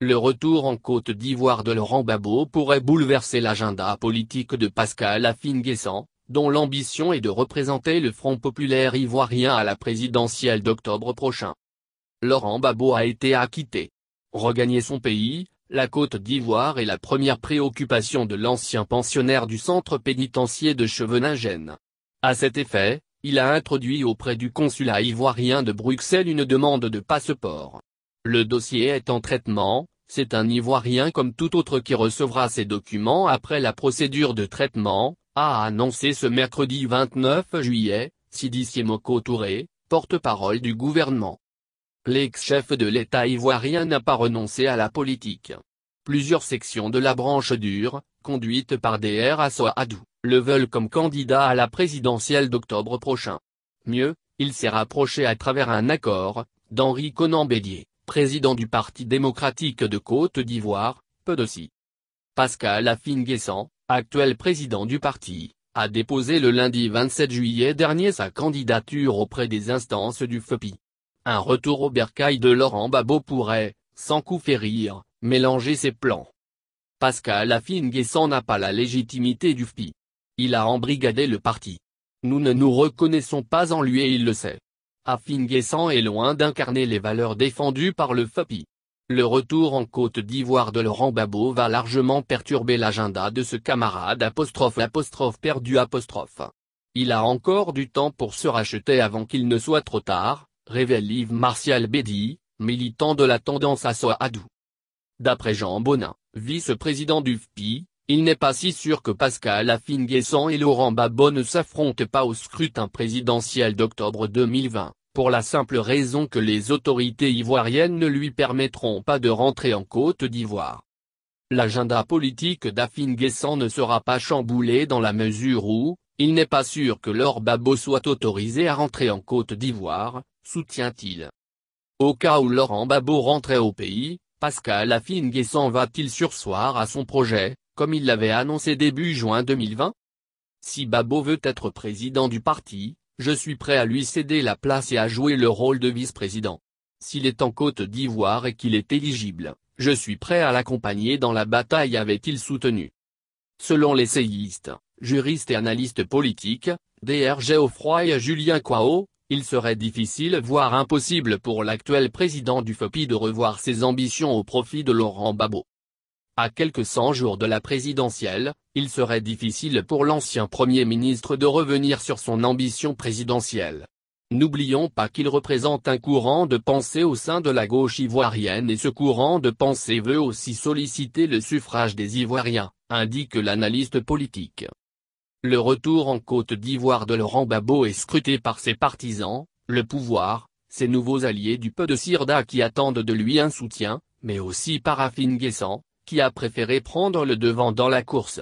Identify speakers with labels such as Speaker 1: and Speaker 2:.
Speaker 1: Le retour en Côte d'Ivoire de Laurent Babot pourrait bouleverser l'agenda politique de Pascal Affin-Guessant, dont l'ambition est de représenter le Front populaire ivoirien à la présidentielle d'octobre prochain. Laurent Babot a été acquitté. Regagner son pays, la Côte d'Ivoire est la première préoccupation de l'ancien pensionnaire du centre pénitentiaire de Cheveningène. À cet effet, il a introduit auprès du consulat ivoirien de Bruxelles une demande de passeport. Le dossier est en traitement, c'est un Ivoirien comme tout autre qui recevra ses documents après la procédure de traitement, a annoncé ce mercredi 29 juillet, Sidi Siemoko Touré, porte-parole du gouvernement. L'ex-chef de l'État ivoirien n'a pas renoncé à la politique. Plusieurs sections de la branche dure, conduite par DR Adou, le veulent comme candidat à la présidentielle d'octobre prochain. Mieux, il s'est rapproché à travers un accord, d'Henri Conan Bédier président du Parti démocratique de Côte d'Ivoire, peu de si. Pascal Affinguessan, actuel président du parti, a déposé le lundi 27 juillet dernier sa candidature auprès des instances du FEPI. Un retour au bercail de Laurent Babot pourrait, sans coup férir, mélanger ses plans. Pascal Affinguessan n'a pas la légitimité du FPI. Il a embrigadé le parti. Nous ne nous reconnaissons pas en lui et il le sait. Affinguessan est loin d'incarner les valeurs défendues par le FAPI. Le retour en Côte d'Ivoire de Laurent Babo va largement perturber l'agenda de ce camarade apostrophe apostrophe perdu apostrophe. Il a encore du temps pour se racheter avant qu'il ne soit trop tard, révèle Yves Martial bedi militant de la tendance à Soadou. D'après Jean Bonin, vice-président du FPI, il n'est pas si sûr que Pascal Affinguessan et Laurent Babo ne s'affrontent pas au scrutin présidentiel d'octobre 2020 pour la simple raison que les autorités ivoiriennes ne lui permettront pas de rentrer en Côte d'Ivoire. L'agenda politique d'Affine Guessant ne sera pas chamboulé dans la mesure où, il n'est pas sûr que Laurent Babo soit autorisé à rentrer en Côte d'Ivoire, soutient-il. Au cas où Laurent Babo rentrait au pays, Pascal Affin Guessant va-t-il sursoir à son projet, comme il l'avait annoncé début juin 2020 Si Babo veut être président du parti, je suis prêt à lui céder la place et à jouer le rôle de vice-président. S'il est en Côte d'Ivoire et qu'il est éligible, je suis prêt à l'accompagner dans la bataille avait-il soutenu. Selon les juriste juristes et analystes politiques, Dr Geoffroy et Julien Quao, il serait difficile voire impossible pour l'actuel président du FOPI de revoir ses ambitions au profit de Laurent Babot. À quelques cent jours de la présidentielle, il serait difficile pour l'ancien Premier ministre de revenir sur son ambition présidentielle. N'oublions pas qu'il représente un courant de pensée au sein de la gauche ivoirienne et ce courant de pensée veut aussi solliciter le suffrage des Ivoiriens, indique l'analyste politique. Le retour en Côte d'Ivoire de Laurent Babo est scruté par ses partisans, le pouvoir, ses nouveaux alliés du peu de Sirda qui attendent de lui un soutien, mais aussi par Afin Guessant, qui a préféré prendre le devant dans la course.